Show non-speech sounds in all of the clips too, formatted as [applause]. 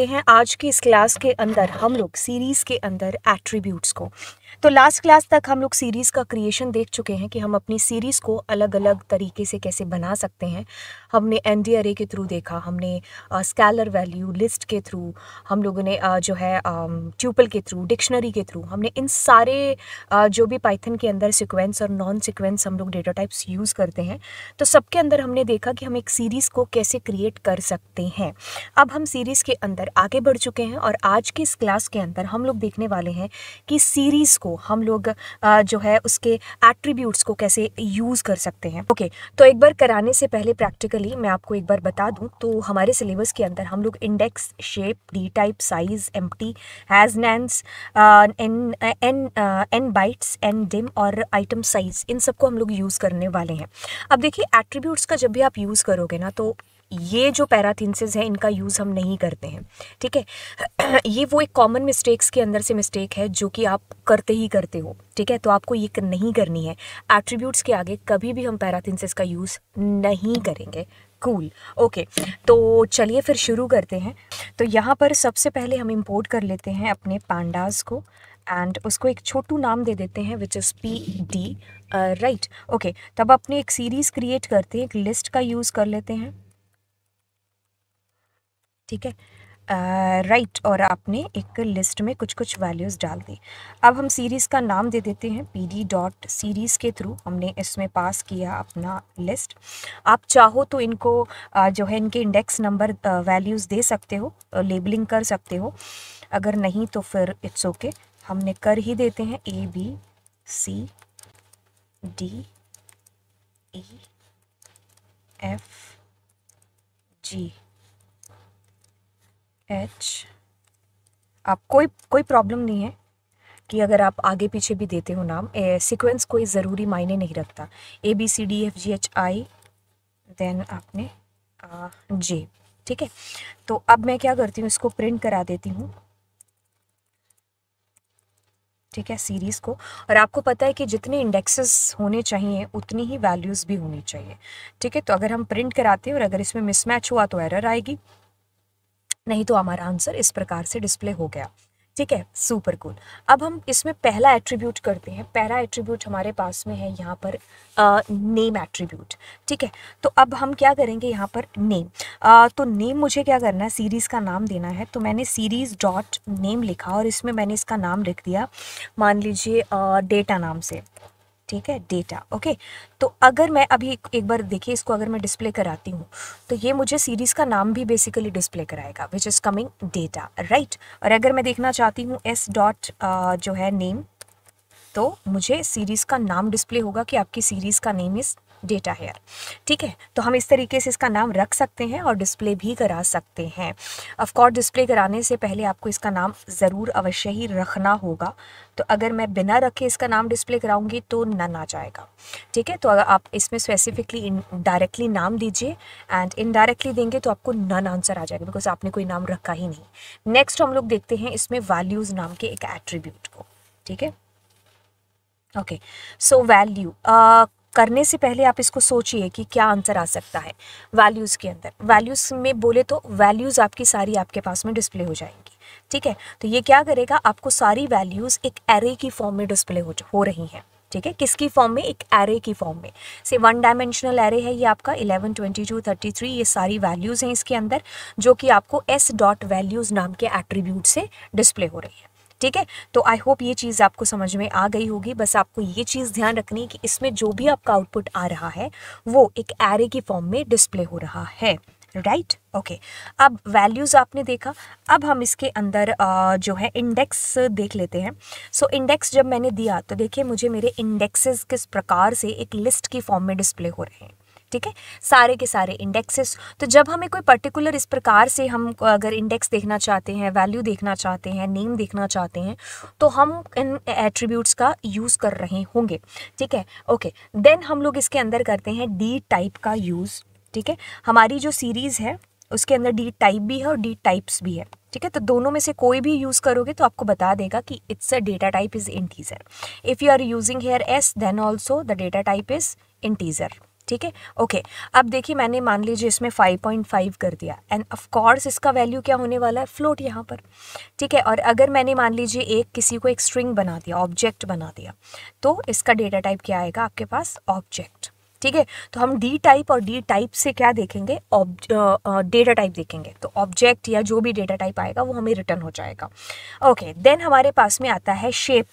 हैं आज की इस क्लास के अंदर हम लोग सीरीज़ के अंदर एट्रीब्यूट्स को तो लास्ट क्लास तक हम लोग सीरीज़ का क्रिएशन देख चुके हैं कि हम अपनी सीरीज़ को अलग अलग तरीके से कैसे बना सकते हैं हमने एन डी अरे के थ्रू देखा हमने स्कैलर वैल्यू लिस्ट के थ्रू हम लोगों ने uh, जो है ट्यूपल uh, के थ्रू डिक्शनरी के थ्रू हमने इन सारे uh, जो भी पाइथन के अंदर सिक्वेंस और नॉन सिक्वेंस हम लोग डेटा टाइप्स यूज़ करते हैं तो सबके अंदर हमने देखा कि हम एक सीरीज़ को कैसे क्रिएट कर सकते हैं अब हम सीरीज़ के अंदर आगे बढ़ चुके हैं और आज के इस क्लास के अंदर हम लोग देखने वाले हैं कि सीरीज़ को हम लोग जो है उसके एट्रीब्यूट्स को कैसे यूज़ कर सकते हैं ओके okay, तो एक बार कराने से पहले प्रैक्टिकली मैं आपको एक बार बता दूं तो हमारे सिलेबस के अंदर हम लोग index shape D type size empty has nans N N N bytes N dim और आइटम साइज इन सबको हम लोग यूज़ करने वाले हैं अब देखिए एट्रीब्यूट्स का जब भी आप यूज़ करोगे ना तो ये जो पैराथिनसिस है इनका यूज़ हम नहीं करते हैं ठीक है [clears throat] ये वो एक कॉमन मिस्टेक्स के अंदर से मिस्टेक है जो कि आप करते ही करते हो ठीक है तो आपको ये नहीं करनी है एट्रीब्यूट्स के आगे कभी भी हम पैराथिनसिस का यूज़ नहीं करेंगे कूल cool. Okay okay. तो चलिए फिर शुरू करते हैं तो यहाँ पर सबसे पहले हम इम्पोर्ट कर लेते हैं अपने पांडाज को एंड उसको एक छोटू नाम दे देते हैं which is P D right okay तब अपने एक सीरीज़ क्रिएट करते हैं एक लिस्ट का यूज़ कर लेते हैं ठीक है राइट uh, और आपने एक लिस्ट में कुछ कुछ वैल्यूज़ डाल दी अब हम सीरीज़ का नाम दे देते हैं पी डी डॉट सीरीज़ के थ्रू हमने इसमें पास किया अपना लिस्ट आप चाहो तो इनको जो है इनके इंडेक्स नंबर वैल्यूज़ दे सकते हो लेबलिंग कर सकते हो अगर नहीं तो फिर इट्स ओके okay, हमने कर ही देते हैं A B C D E F G H आप कोई कोई प्रॉब्लम नहीं है कि अगर आप आगे पीछे भी देते हो नाम सीक्वेंस कोई ज़रूरी मायने नहीं रखता A B C D F G H I then आपने जे ठीक है तो अब मैं क्या करती हूँ इसको प्रिंट करा देती हूँ ठीक है सीरीज़ को और आपको पता है कि जितने इंडेक्सेस होने चाहिए उतनी ही वैल्यूज़ भी होनी चाहिए ठीक है तो अगर हम प्रिंट कराते हैं और अगर इसमें मिसमैच हुआ तो एरर आएगी नहीं तो हमारा आंसर इस प्रकार से डिस्प्ले हो गया ठीक है सुपर कूल अब हम इसमें पहला एट्रीब्यूट करते हैं पहला एट्रीब्यूट हमारे पास में है यहाँ पर नेम एट्रीब्यूट ठीक है तो अब हम क्या करेंगे यहाँ पर नेम आ, तो नेम मुझे क्या करना है सीरीज़ का नाम देना है तो मैंने सीरीज़ डॉट नेम लिखा और इसमें मैंने इसका नाम लिख दिया मान लीजिए डेटा नाम से ठीक है डेटा ओके तो अगर मैं अभी एक बार देखिए इसको अगर मैं डिस्प्ले कराती हूँ तो ये मुझे सीरीज़ का नाम भी बेसिकली डिस्प्ले कराएगा which is coming data right और अगर मैं देखना चाहती हूँ एस डॉट uh, जो है नेम तो मुझे सीरीज़ का नाम डिस्प्ले होगा कि आपकी सीरीज़ का नेम इज़ डेटा हेयर ठीक है तो हम इस तरीके से इसका नाम रख सकते हैं और डिस्प्ले भी करा सकते हैं ऑफकोर्स डिस्प्ले कराने से पहले आपको इसका नाम ज़रूर अवश्य ही रखना होगा तो अगर मैं बिना रखे इसका नाम डिस्प्ले कराऊंगी तो नन आ जाएगा ठीक है तो अगर आप इसमें स्पेसिफिकली डायरेक्टली नाम दीजिए एंड इनडायरेक्टली देंगे तो आपको नन आंसर आ जाएगा बिकॉज आपने कोई नाम रखा ही नहीं नेक्स्ट हम लोग देखते हैं इसमें वैल्यूज़ नाम के एक एट्रीब्यूट को ठीक है ओके सो वैल्यू करने से पहले आप इसको सोचिए कि क्या आंसर आ सकता है वैल्यूज़ के अंदर वैल्यूज़ में बोले तो वैल्यूज़ आपकी सारी आपके पास में डिस्प्ले हो जाएंगी ठीक है तो ये क्या करेगा आपको सारी वैल्यूज़ एक एरे की फॉर्म में डिस्प्ले हो, हो रही हैं ठीक है किसकी फॉर्म में एक एरे की फॉर्म में से वन डायमेंशनल एरे है ये आपका 11, 22, 33 ये सारी वैल्यूज़ हैं इसके अंदर जो कि आपको एस डॉट वैल्यूज़ नाम के एट्रीब्यूट से डिस्प्ले हो रही है ठीक है तो आई होप ये चीज़ आपको समझ में आ गई होगी बस आपको ये चीज़ ध्यान रखनी कि इसमें जो भी आपका आउटपुट आ रहा है वो एक एरे की फॉर्म में डिस्प्ले हो रहा है राइट ओके अब वैल्यूज़ आपने देखा अब हम इसके अंदर आ, जो है इंडेक्स देख लेते हैं सो so, इंडेक्स जब मैंने दिया तो देखिए मुझे मेरे इंडेक्सेस किस प्रकार से एक लिस्ट की फॉर्म में डिस्प्ले हो रहे हैं ठीक है सारे के सारे इंडेक्सेस तो जब हमें कोई पर्टिकुलर इस प्रकार से हम अगर इंडेक्स देखना चाहते हैं वैल्यू देखना चाहते हैं नेम देखना चाहते हैं तो हम इन एट्रीब्यूट्स का यूज़ कर रहे होंगे ठीक है ओके देन हम लोग इसके अंदर करते हैं डी टाइप का यूज़ ठीक है हमारी जो सीरीज़ है उसके अंदर डी टाइप भी है और डी टाइप्स भी है ठीक है तो दोनों में से कोई भी यूज़ करोगे तो आपको बता देगा कि it's a data type is integer if you are using here S then also the data type is integer ठीक है ओके अब देखिए मैंने मान लीजिए इसमें 5.5 कर दिया एंड ऑफ कोर्स इसका वैल्यू क्या होने वाला है फ्लोट यहाँ पर ठीक है और अगर मैंने मान लीजिए एक किसी को एक स्ट्रिंग बना दिया ऑब्जेक्ट बना दिया तो इसका डेटा टाइप क्या आएगा आपके पास ऑब्जेक्ट ठीक है तो हम डी टाइप और डी टाइप से क्या देखेंगे डेटा टाइप देखेंगे तो ऑब्जेक्ट या जो भी डेटा टाइप आएगा वो हमें रिटर्न हो जाएगा ओके okay, देन हमारे पास में आता है शेप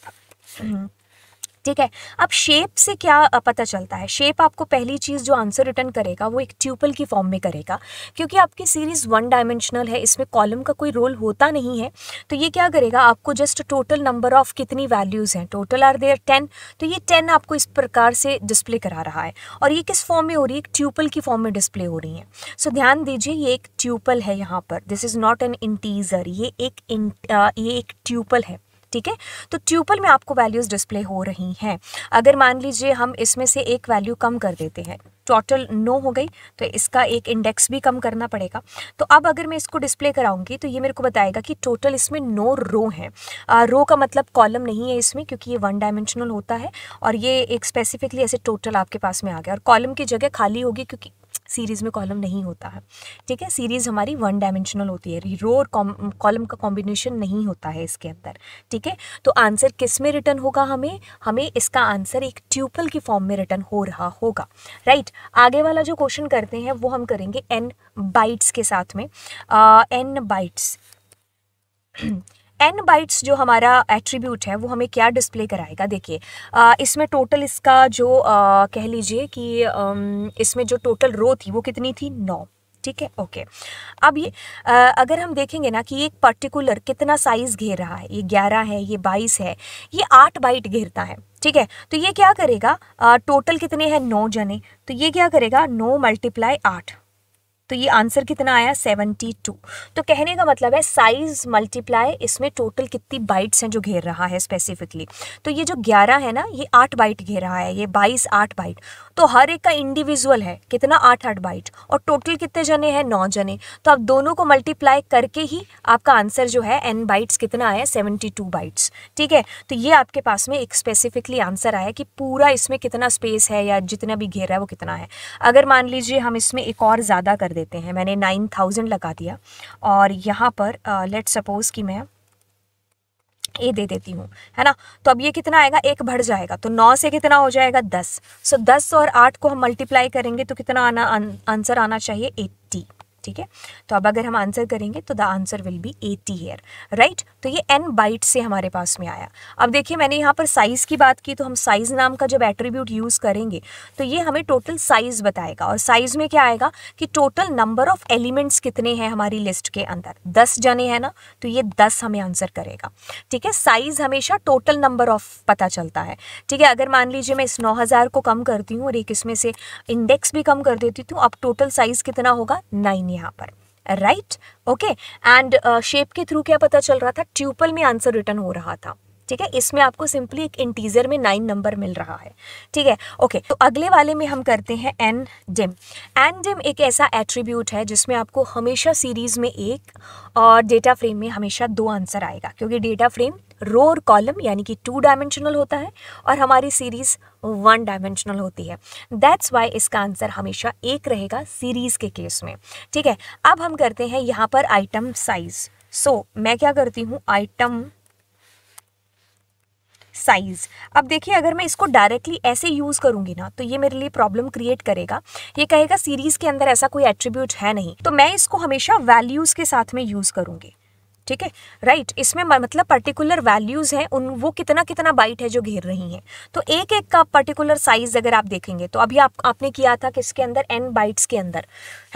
ठीक है अब शेप से क्या पता चलता है शेप आपको पहली चीज़ जो आंसर रिटर्न करेगा वो एक ट्यूपल की फॉर्म में करेगा क्योंकि आपकी सीरीज़ वन डायमेंशनल है इसमें कॉलम का कोई रोल होता नहीं है तो ये क्या करेगा आपको जस्ट टोटल नंबर ऑफ कितनी वैल्यूज़ हैं टोटल आर देयर टेन तो ये टेन आपको इस प्रकार से डिस्प्ले करा रहा है और ये किस फॉर्म में हो रही है एक ट्यूपल की फॉर्म में डिस्प्ले हो रही है सो so, ध्यान दीजिए ये एक ट्यूपल है यहाँ पर this is not an integer ये एक ये एक ट्यूपल है ठीक है तो ट्यूपल में आपको वैल्यूज़ डिस्प्ले हो रही हैं अगर मान लीजिए हम इसमें से एक वैल्यू कम कर देते हैं टोटल नो हो गई तो इसका एक इंडेक्स भी कम करना पड़ेगा तो अब अगर मैं इसको डिस्प्ले कराऊंगी तो ये मेरे को बताएगा कि टोटल इसमें नो रो है आ, रो का मतलब कॉलम नहीं है इसमें क्योंकि ये वन डायमेंशनल होता है और ये एक स्पेसिफिकली ऐसे टोटल आपके पास में आ गया और कॉलम की जगह खाली होगी क्योंकि सीरीज़ में कॉलम नहीं होता है ठीक है सीरीज़ हमारी वन डायमेंशनल होती है रो और कॉलम का कॉम्बिनेशन नहीं होता है इसके अंदर ठीक है तो आंसर किस में रिटर्न होगा हमें हमें इसका आंसर एक ट्यूपल की फॉर्म में रिटर्न हो रहा होगा राइट आगे वाला जो क्वेश्चन करते हैं वो हम करेंगे एन बाइट्स के साथ में एन बाइट्स [clears throat] एन बाइट्स जो हमारा एट्रीब्यूट है वो हमें क्या डिस्प्ले कराएगा देखिए इसमें टोटल इसका जो आ, कह लीजिए कि आ, इसमें जो टोटल रो थी वो कितनी थी नौ ठीक है ओके अब ये आ, अगर हम देखेंगे ना कि एक पर्टिकुलर कितना साइज़ घेर रहा है ये ग्यारह है ये बाईस है ये आठ बाइट घेरता है ठीक है तो ये क्या करेगा आ, टोटल कितने हैं नौ जने तो ये क्या करेगा नौ मल्टीप्लाई आठ तो ये आंसर कितना आया सेवेंटी टू तो कहने का मतलब है साइज मल्टीप्लाई इसमें टोटल कितनी बाइट्स हैं जो घेर रहा है स्पेसिफिकली तो ये जो ग्यारह है ना ये आठ बाइट घेर रहा है ये बाईस आठ बाइट तो हर एक का इंडिविजुअल है कितना आठ आठ बाइट और टोटल कितने जने हैं नौ जने तो आप दोनों को मल्टीप्लाई करके ही आपका आंसर जो है एन बाइट्स कितना आया सेवेंटी टू बाइट्स ठीक है तो ये आपके पास में एक स्पेसिफिकली आंसर आया कि पूरा इसमें कितना स्पेस है या जितना भी घेरा है वो कितना है अगर मान लीजिए हम इसमें एक और ज़्यादा कर देते हैं मैंने नाइन थाउजेंड लगा दिया और यहाँ पर लेट uh, सपोज़ कि मैं ए दे देती हूँ है ना तो अब ये कितना आएगा एक बढ़ जाएगा तो नौ से कितना हो जाएगा दस सो दस और आठ को हम मल्टीप्लाई करेंगे तो कितना आना आंसर आना चाहिए एट्टी ठीक है तो अब अगर हम आंसर करेंगे तो the answer will be eighty here right तो ये एन बाइट से हमारे पास में आया अब देखिए मैंने यहाँ पर साइज़ की बात की तो हम साइज़ नाम का जब एट्रीब्यूट यूज़ करेंगे तो ये हमें टोटल साइज़ बताएगा और साइज़ में क्या आएगा कि टोटल नंबर ऑफ एलिमेंट्स कितने हैं हमारी लिस्ट के अंदर दस जने हैं ना तो ये दस हमें आंसर करेगा ठीक है साइज़ हमेशा टोटल नंबर ऑफ पता चलता है ठीक है अगर मान लीजिए मैं इस नौ हज़ार को कम करती हूँ और एक इसमें से इंडेक्स भी कम कर देती हूँ तो अब टोटल साइज़ कितना होगा नाइन यहाँ पर राइट ओके एंड शेप के थ्रू क्या पता चल रहा था ट्यूपल में आंसर रिटर्न हो रहा था ठीक है इसमें आपको सिंपली एक इंटीजर में नाइन नंबर मिल रहा है ठीक है ओके तो अगले वाले में हम करते हैं एन डिम एन डिम एक ऐसा एट्रीब्यूट है जिसमें आपको हमेशा सीरीज में एक और डेटा फ्रेम में हमेशा दो आंसर आएगा क्योंकि डेटा फ्रेम रो और कॉलम यानी कि टू डायमेंशनल होता है और हमारी सीरीज वन डायमेंशनल होती है दैट्स वाई इसका आंसर हमेशा एक रहेगा सीरीज के केस में ठीक है अब हम करते हैं यहाँ पर आइटम साइज सो मैं क्या करती हूँ आइटम साइज़ अब देखिए अगर मैं इसको डायरेक्टली ऐसे यूज़ करूँगी ना तो ये मेरे लिए प्रॉब्लम क्रिएट करेगा ये कहेगा सीरीज़ के अंदर ऐसा कोई एट्रीब्यूट है नहीं तो मैं इसको हमेशा वैल्यूज़ के साथ में यूज़ करूँगी ठीक है राइट इसमें मतलब पर्टिकुलर वैल्यूज़ हैं उन वो कितना कितना बाइट है जो घेर रही हैं तो एक एक का पर्टिकुलर साइज अगर आप देखेंगे तो अभी आप आपने किया था किसके अंदर एन बाइट्स के अंदर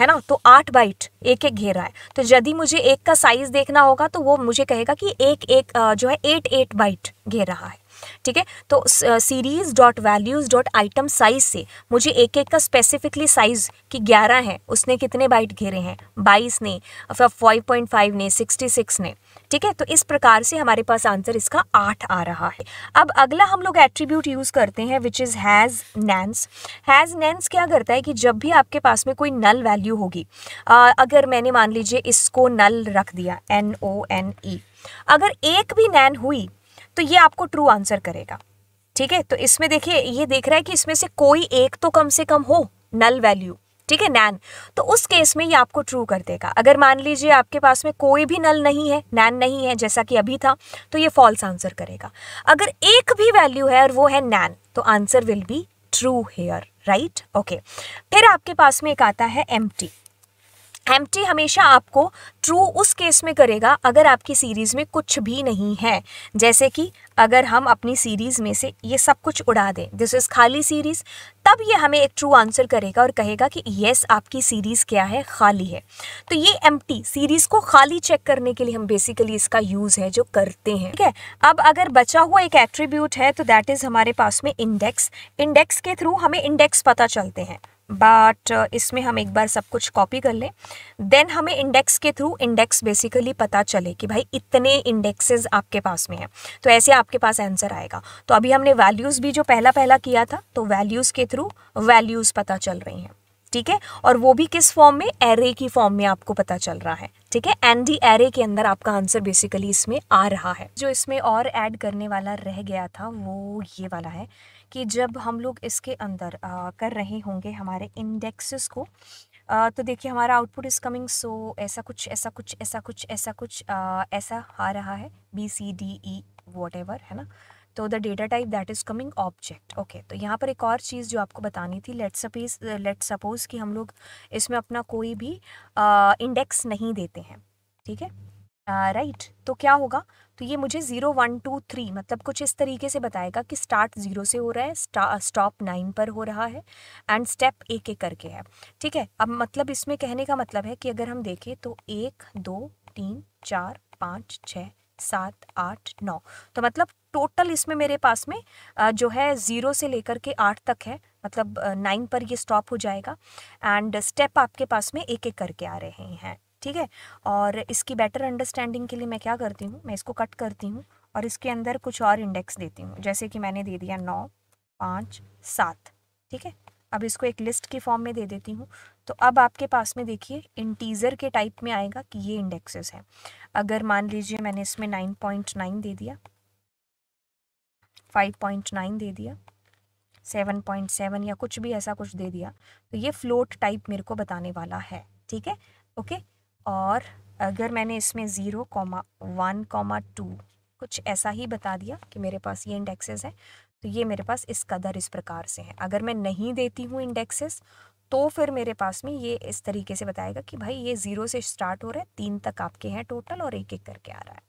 है ना तो आठ बाइट एक एक घेर रहा है तो यदि मुझे एक का साइज देखना होगा तो वो मुझे कहेगा कि एक एक जो है एट एट बाइट घेर रहा है ठीक है तो series dot values dot item size से मुझे एक एक का स्पेसिफिकली साइज़ कि ग्यारह है उसने कितने बाइट घेरे हैं बाईस ने फाइव पॉइंट फाइव ने सिक्सटी सिक्स ने ठीक है तो इस प्रकार से हमारे पास आंसर इसका आठ आ रहा है अब अगला हम लोग एट्रीब्यूट यूज़ करते हैं which is has nans has nans क्या करता है कि जब भी आपके पास में कोई नल वैल्यू होगी अगर मैंने मान लीजिए इसको नल रख दिया एन ओ एन ई अगर एक भी नैन हुई तो ये आपको ट्रू आंसर करेगा ठीक है तो इसमें देखिए ये देख रहा है कि इसमें से कोई एक तो कम से कम हो नल वैल्यू ठीक है नैन तो उस केस में ये आपको ट्रू कर देगा अगर मान लीजिए आपके पास में कोई भी नल नहीं है नैन नहीं है जैसा कि अभी था तो ये फॉल्स आंसर करेगा अगर एक भी वैल्यू है और वो है नैन तो answer will be true here right okay फिर आपके पास में एक आता है एम एम्प्टी हमेशा आपको ट्रू उस केस में करेगा अगर आपकी सीरीज़ में कुछ भी नहीं है जैसे कि अगर हम अपनी सीरीज़ में से ये सब कुछ उड़ा दें दिस इज़ खाली सीरीज़ तब ये हमें एक ट्रू आंसर करेगा और कहेगा कि येस आपकी सीरीज़ क्या है खाली है तो ये एम सीरीज़ को खाली चेक करने के लिए हम बेसिकली इसका यूज़ है जो करते हैं ठीक है अब अगर बचा हुआ एक एट्रीब्यूट है तो दैट इज़ हमारे पास में इंडेक्स इंडेक्स के थ्रू हमें इंडेक्स पता चलते हैं बट uh, इसमें हम एक बार सब कुछ कॉपी कर लें देन हमें इंडेक्स के थ्रू इंडेक्स बेसिकली पता चले कि भाई इतने इंडेक्सेस आपके पास में हैं तो ऐसे आपके पास आंसर आएगा तो अभी हमने वैल्यूज़ भी जो पहला पहला किया था तो वैल्यूज़ के थ्रू वैल्यूज़ पता चल रही हैं ठीक है और वो भी किस फॉर्म में एरे की फॉर्म में आपको पता चल रहा है ठीक है एन एरे के अंदर आपका आंसर बेसिकली इसमें आ रहा है जो इसमें और ऐड करने वाला रह गया था वो ये वाला है कि जब हम लोग इसके अंदर आ, कर रहे होंगे हमारे इंडेक्सेस को आ, तो देखिए हमारा आउटपुट इज़ कमिंग सो ऐसा कुछ ऐसा कुछ ऐसा कुछ ऐसा कुछ आ, ऐसा आ रहा है B C D E what है ना तो the data type that is coming object okay तो यहाँ पर एक और चीज़ जो आपको बतानी थी लेट सपेज लेट सपोज़ कि हम लोग इसमें अपना कोई भी इंडेक्स नहीं देते हैं ठीक है राइट right. तो क्या होगा तो ये मुझे ज़ीरो वन टू थ्री मतलब कुछ इस तरीके से बताएगा कि स्टार्ट ज़ीरो से हो रहा है स्टॉप नाइन पर हो रहा है एंड स्टेप एक एक करके है ठीक है अब मतलब इसमें कहने का मतलब है कि अगर हम देखें तो एक दो तीन चार पाँच छः सात आठ नौ तो मतलब टोटल इसमें मेरे पास में जो है ज़ीरो से लेकर के आठ तक है मतलब नाइन पर ये स्टॉप हो जाएगा एंड स्टेप आपके पास में एक एक करके आ रहे हैं ठीक है और इसकी बेटर अंडरस्टैंडिंग के लिए मैं क्या करती हूँ मैं इसको कट करती हूँ और इसके अंदर कुछ और इंडेक्स देती हूँ जैसे कि मैंने दे दिया नौ पाँच सात ठीक है अब इसको एक लिस्ट के फॉर्म में दे देती हूँ तो अब आपके पास में देखिए इंटीज़र के टाइप में आएगा कि ये इंडेक्सेस हैं अगर मान लीजिए मैंने इसमें नाइन पॉइंट नाइन दे दिया फाइव पॉइंट नाइन दे दिया सेवन पॉइंट सेवन या कुछ भी ऐसा कुछ दे दिया तो ये फ्लोट टाइप मेरे को बताने वाला है ठीक है ओके और अगर मैंने इसमें zero comma one comma two कुछ ऐसा ही बता दिया कि मेरे पास ये इंडेक्सेस हैं तो ये मेरे पास इस कदर इस प्रकार से हैं अगर मैं नहीं देती हूँ इंडेक्सेस तो फिर मेरे पास में ये इस तरीके से बताएगा कि भाई ये ज़ीरो से स्टार्ट हो रहा है तीन तक आपके हैं टोटल और एक एक करके आ रहा है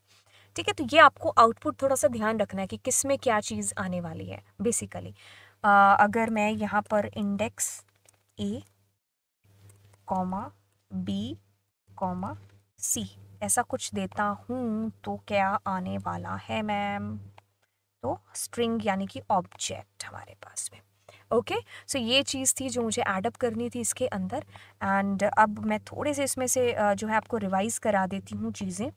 ठीक है तो ये आपको आउटपुट थोड़ा सा ध्यान रखना है कि किस में क्या चीज़ आने वाली है बेसिकली अगर मैं यहाँ पर index A comma B comma C ऐसा कुछ देता हूँ तो क्या आने वाला है मैम तो स्ट्रिंग यानी कि ऑब्जेक्ट हमारे पास में ओके okay? सो so, ये चीज़ थी जो मुझे एडअप करनी थी इसके अंदर एंड अब मैं थोड़े से इसमें से जो है आपको रिवाइज़ करा देती हूँ चीज़ें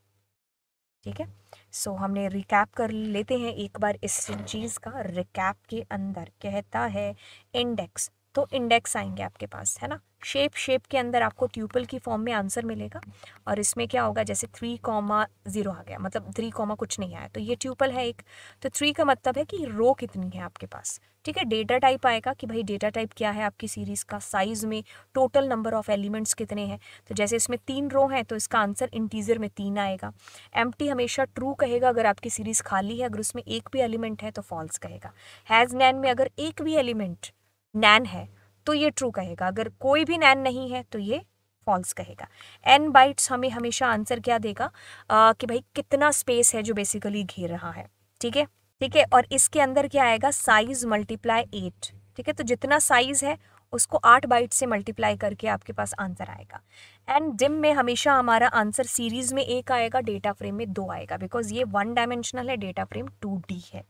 ठीक है सो so, हमने रिकैप कर लेते हैं एक बार इस चीज़ का रिकैप के अंदर कहता है इंडेक्स तो इंडेक्स आएंगे आपके पास है ना शेप शेप के अंदर आपको ट्यूपल की फॉर्म में आंसर मिलेगा और इसमें क्या होगा जैसे थ्री कॉमा ज़ीरो आ गया मतलब थ्री कॉमा कुछ नहीं आया तो ये ट्यूपल है एक तो थ्री का मतलब है कि रो कितनी है आपके पास ठीक है डेटा टाइप आएगा कि भाई डेटा टाइप क्या है आपकी सीरीज़ का साइज़ में टोटल नंबर ऑफ़ एलिमेंट्स कितने हैं तो जैसे इसमें तीन रो हैं तो इसका आंसर इंटीजर में तीन आएगा एम हमेशा ट्रू कहेगा अगर आपकी सीरीज़ खाली है अगर उसमें एक भी एलिमेंट है तो फॉल्स कहेगा हैज़ नैन में अगर एक भी एलिमेंट नैन है तो ये ट्रू कहेगा अगर कोई भी नैन नहीं है तो ये फॉल्स कहेगा एन बाइट्स हमें हमेशा आंसर क्या देगा आ, कि भाई कितना स्पेस है जो बेसिकली घेर रहा है ठीक है ठीक है और इसके अंदर क्या आएगा साइज मल्टीप्लाई एट ठीक है तो जितना साइज है उसको आठ बाइट से मल्टीप्लाई करके आपके पास आंसर आएगा एंड डिम में हमेशा हमारा आंसर सीरीज में एक आएगा डेटा फ्रेम में दो आएगा बिकॉज ये वन डायमेंशनल है डेटा फ्रेम टू डी है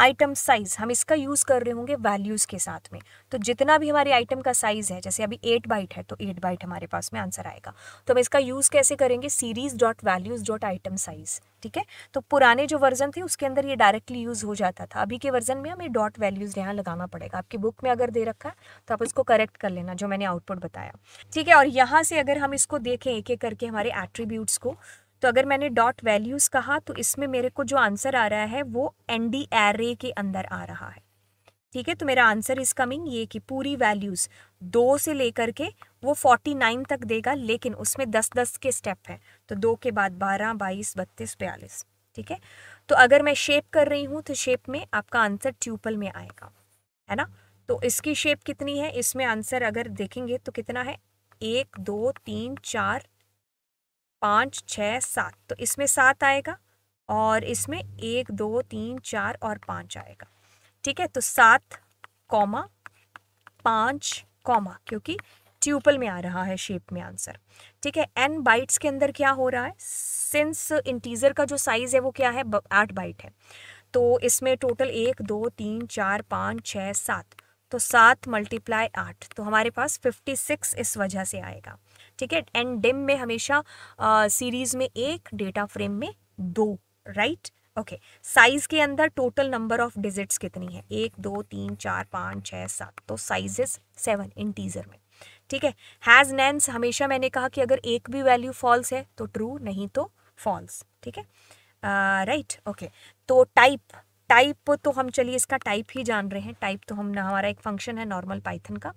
आइटम साइज हम इसका यूज़ कर रहे होंगे वैल्यूज़ के साथ में तो जितना भी हमारे आइटम का साइज़ है जैसे अभी एट बाइट है तो एट बाइट हमारे पास में आंसर आएगा तो हम इसका यूज़ कैसे करेंगे series dot values dot item size ठीक है तो पुराने जो वर्जन थे उसके अंदर ये डायरेक्टली यूज़ हो जाता था अभी के वर्जन में हमें डॉट वैल्यूज़ यहाँ लगाना पड़ेगा आपकी बुक में अगर दे रखा है तो आप उसको करेक्ट कर लेना जो मैंने आउटपुट बताया ठीक है और यहाँ से अगर हम इसको देखें एक एक करके हमारे एट्रीब्यूट्स को तो अगर मैंने डॉट वैल्यूज़ कहा तो इसमें मेरे को जो आंसर आ रहा है वो एन डी एरे के अंदर आ रहा है ठीक है तो मेरा आंसर इज कमिंग ये कि पूरी वैल्यूज़ दो से लेकर के वो फोर्टी नाइन तक देगा लेकिन उसमें दस दस के स्टेप हैं तो दो के बाद बारह बाईस बत्तीस बयालीस ठीक है तो अगर मैं शेप कर रही हूँ तो शेप में आपका आंसर ट्यूपल में आएगा है ना तो इसकी शेप कितनी है इसमें आंसर अगर देखेंगे तो कितना है एक दो तीन चार पाँच छः सात तो इसमें सात आएगा और इसमें एक दो तीन चार और पाँच आएगा ठीक है तो सात कॉमा पाँच कॉमा क्योंकि ट्यूपल में आ रहा है शेप में आंसर ठीक है एन बाइट्स के अंदर क्या हो रहा है सिंस इंटीजर का जो साइज़ है वो क्या है आठ बाइट है तो इसमें टोटल एक दो तीन चार पाँच छः सात तो सात मल्टीप्लाई आठ तो हमारे पास फिफ्टी सिक्स इस वजह से आएगा ठीक है एंड डिम में हमेशा सीरीज में एक डेटा फ्रेम में दो राइट ओके साइज के अंदर टोटल नंबर ऑफ डिजिट्स कितनी है एक दो तीन चार पाँच छः सात तो साइजेस सेवन इन टीजर में ठीक है हैज़ नैन्स हमेशा मैंने कहा कि अगर एक भी वैल्यू फॉल्स है तो ट्रू नहीं तो फॉल्स ठीक है राइट ओके तो टाइप टाइप तो हम चलिए इसका टाइप ही जान रहे हैं टाइप तो हम हमारा एक फंक्शन है नॉर्मल पाइथन का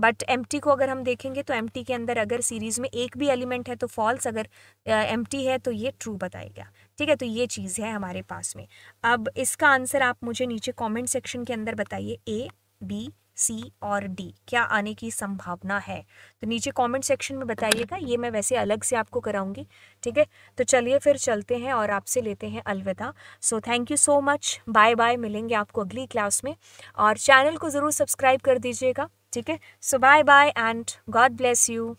बट एम को अगर हम देखेंगे तो एम के अंदर अगर सीरीज़ में एक भी एलिमेंट है तो फॉल्स अगर एम uh, है तो ये ट्रू बताएगा ठीक है तो ये चीज़ है हमारे पास में अब इसका आंसर आप मुझे नीचे कॉमेंट सेक्शन के अंदर बताइए ए बी सी और डी क्या आने की संभावना है तो नीचे कमेंट सेक्शन में बताइएगा ये मैं वैसे अलग से आपको कराऊंगी ठीक है तो चलिए फिर चलते हैं और आपसे लेते हैं अलविदा so thank you so much bye bye मिलेंगे आपको अगली क्लास में और चैनल को ज़रूर सब्सक्राइब कर दीजिएगा ठीक है so bye bye and God bless you